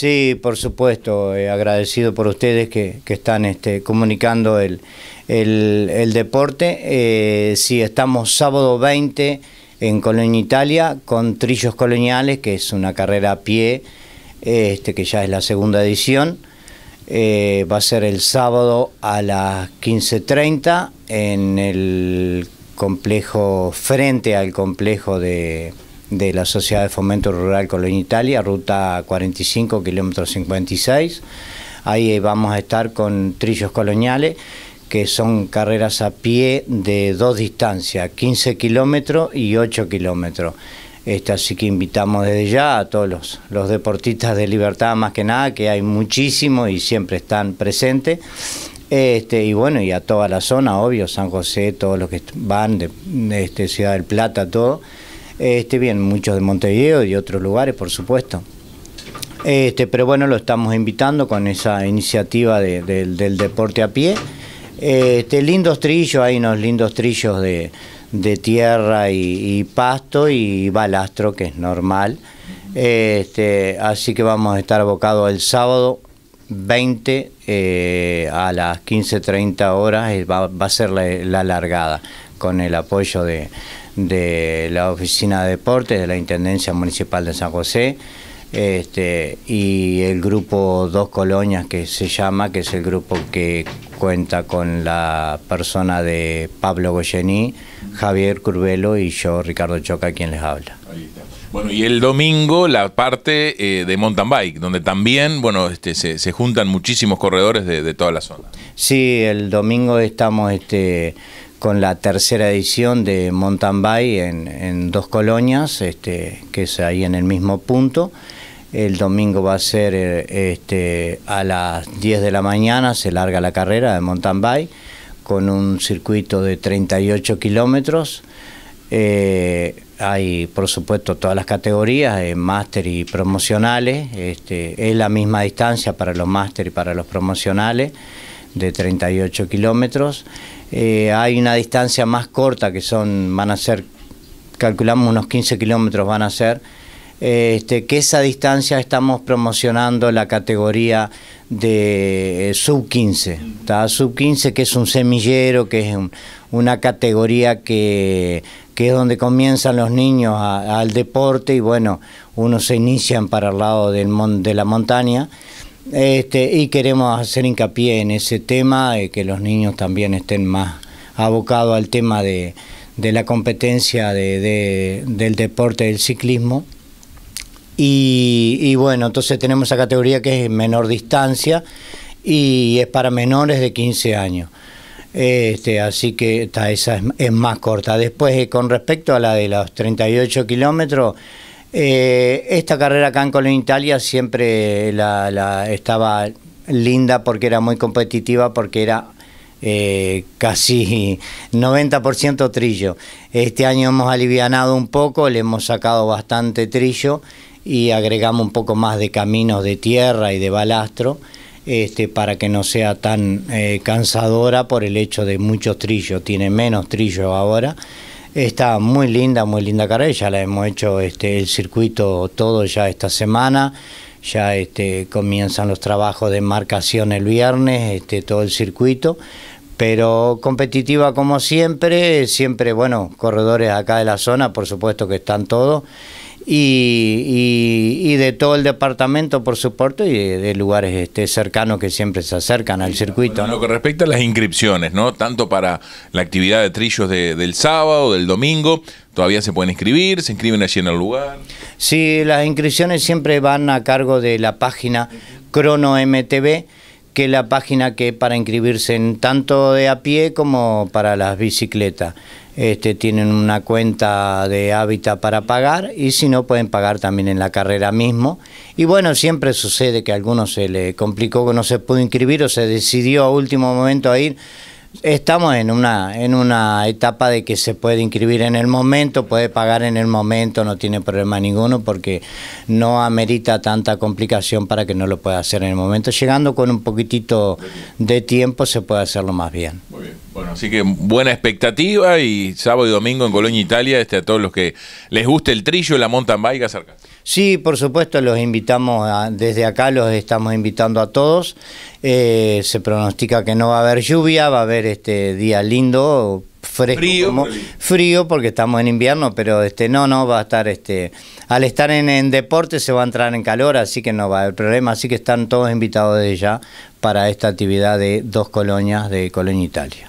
Sí, por supuesto, eh, agradecido por ustedes que, están este, comunicando el, deporte. Eh, sí, estamos sábado 20 en Colonia Italia con Trillos Coloniales, que es una carrera a pie, este, que ya es la segunda edición. Eh, va a ser el sábado a las 15.30 en el complejo, frente al complejo de de la Sociedad de Fomento Rural Colonia Italia, ruta 45, kilómetro 56. Ahí eh, vamos a estar con trillos coloniales, que son carreras a pie de dos distancias, 15 kilómetros y 8 kilómetros. Este, así que invitamos desde ya a todos los, deportistas de libertad, más que nada, que hay muchísimos y siempre están presentes. Este, y bueno, y a toda la zona, obvio, San José, todos los que van de este, Ciudad del Plata, todo. Este, bien, muchos de Montevideo y otros lugares, por supuesto. Este, pero bueno, lo estamos invitando con esa iniciativa del deporte a pie. Este, lindos trillos, hay unos lindos trillos de, tierra y, pasto y balastro, que es normal. Este, así que vamos a estar abocados el sábado 20 eh, a las 15.30 horas, eh, va, a ser la largada con el apoyo de, de la Oficina de Deportes de la Intendencia Municipal de San José este, y el grupo Dos Colonias que se llama, que es el grupo que cuenta con la persona de Pablo Goyení, Javier Curvelo y yo, Ricardo Choca, quien les habla. Bueno, y el domingo la parte eh, de mountain bike, donde también, bueno, este, se, juntan muchísimos corredores de, toda la zona. Sí, el domingo estamos este, con la tercera edición de Mountain en, dos colonias, este, que es ahí en el mismo punto. El domingo va a ser eh, este, a las 10 de la mañana, se larga la carrera de mountain con un circuito de 38 kilómetros. Eh, hay, por supuesto, todas las categorías, eh, máster y promocionales. Este, es la misma distancia para los máster y para los promocionales de 38 kilómetros. Eh, hay una distancia más corta que son, van a ser, calculamos unos 15 kilómetros van a ser, este, que esa distancia estamos promocionando la categoría de eh, sub 15, está sub 15 que es un semillero, que es una categoría que, es donde comienzan los niños al deporte y bueno, uno se inician para el lado del de la montaña. Este, y queremos hacer hincapié en ese tema, de que los niños también estén más abocados al tema de, la competencia del deporte del ciclismo. Y, bueno, entonces tenemos esa categoría que es menor distancia y es para menores de 15 años. Este, así que esa es, es, más corta. Después, eh, con respecto a la de los 38 kilómetros, eh, esta carrera acá en Italia siempre la, estaba linda porque era muy competitiva, porque era eh, casi 90% trillo. Este año hemos alivianado un poco, le hemos sacado bastante trillo y agregamos un poco más de caminos de tierra y de balastro. Este, para que no sea tan eh, cansadora por el hecho de muchos trillos, tiene menos trillo ahora. Está muy linda, muy linda carrera, ya la hemos hecho este, el circuito todo ya esta semana, ya este, comienzan los trabajos de marcación el viernes, este, todo el circuito, pero competitiva como siempre, siempre, bueno, corredores acá de la zona, por supuesto que están todos y, de todo el departamento, por supuesto, y de, lugares este, cercanos que siempre se acercan al circuito. En Lo que respecta a las inscripciones, ¿no? Tanto para la actividad de trillos de, del sábado, del domingo, todavía se pueden inscribir, se inscriben allí en el lugar. Sí, las inscripciones siempre van a cargo de la página Crono MTV que la página que para inscribirse en tanto de a pie como para las bicicletas. Este, tienen una cuenta de hábitat para pagar y si no pueden pagar también en la carrera mismo. Y bueno, siempre sucede que a algunos se le complicó, no se pudo inscribir o se decidió a último momento a ir Estamos en una, en una etapa de que se puede inscribir en el momento, puede pagar en el momento, no tiene problema ninguno porque no amerita tanta complicación para que no lo pueda hacer en el momento. Llegando con un poquitito de tiempo se puede hacerlo más bien. Muy bien. Bueno, así que buena expectativa y sábado y domingo en Colonia, Italia, este, a todos los que les guste el trillo, y la mountain bike, acerca. Sí, por supuesto, los invitamos, desde acá los estamos invitando a todos. Eh, se pronostica que no va a haber lluvia, va a haber este día lindo, frío, frío porque estamos en invierno, pero este no, no va a estar este al estar en, deporte se va a entrar en calor, así que no va a haber problema, así que están todos invitados de ya para esta actividad de dos colonias de Colonia Italia.